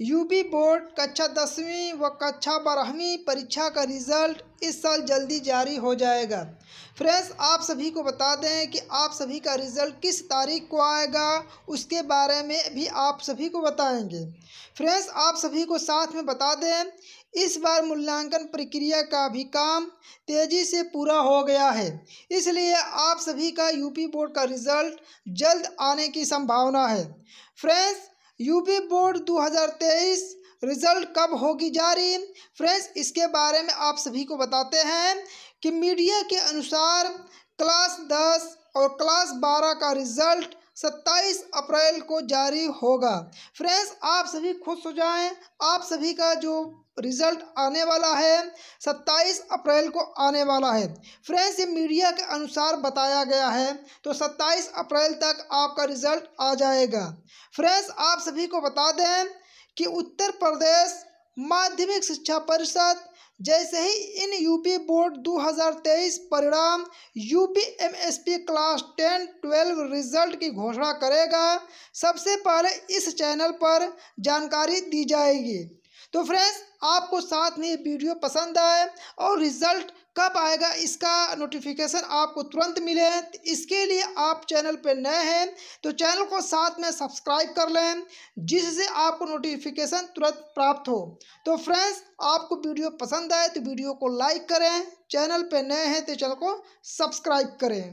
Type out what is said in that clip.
UP board कक्षा दसवीं व कक्षा बारहवीं परीक्षा का रिज़ल्ट इस साल जल्दी जारी हो जाएगा फ्रेंड्स आप सभी को बता दें कि आप सभी का रिज़ल्ट किस तारीख को आएगा उसके बारे में भी आप सभी को बताएंगे फ्रेंड्स आप सभी को साथ में बता दें इस बार मूल्यांकन प्रक्रिया का भी काम तेज़ी से पूरा हो गया है इसलिए आप सभी का यूपी बोर्ड का रिज़ल्ट जल्द आने की संभावना है फ्रेंड्स यूपी बोर्ड 2023 रिजल्ट कब होगी जारी फ्रेंड्स इसके बारे में आप सभी को बताते हैं कि मीडिया के अनुसार क्लास दस और क्लास बारह का रिजल्ट सत्ताईस अप्रैल को जारी होगा फ्रेंड्स आप सभी खुश हो जाएं आप सभी का जो रिजल्ट आने वाला है सत्ताईस अप्रैल को आने वाला है फ्रेंड्स ये मीडिया के अनुसार बताया गया है तो सत्ताईस अप्रैल तक आपका रिजल्ट आ जाएगा फ्रेंड्स आप सभी को बता दें कि उत्तर प्रदेश माध्यमिक शिक्षा परिषद जैसे ही इन यूपी बोर्ड 2023 परिणाम यूपी पी क्लास 10 12 रिजल्ट की घोषणा करेगा सबसे पहले इस चैनल पर जानकारी दी जाएगी तो फ्रेंड्स आपको साथ में वीडियो पसंद आए और रिज़ल्ट कब आएगा इसका नोटिफिकेशन आपको तुरंत मिले तो इसके लिए आप चैनल पर नए हैं तो चैनल को साथ में सब्सक्राइब कर लें जिससे आपको नोटिफिकेशन तुरंत प्राप्त हो तो फ्रेंड्स आपको वीडियो पसंद आए तो वीडियो को लाइक करें चैनल पर नए हैं तो चैनल को सब्सक्राइब करें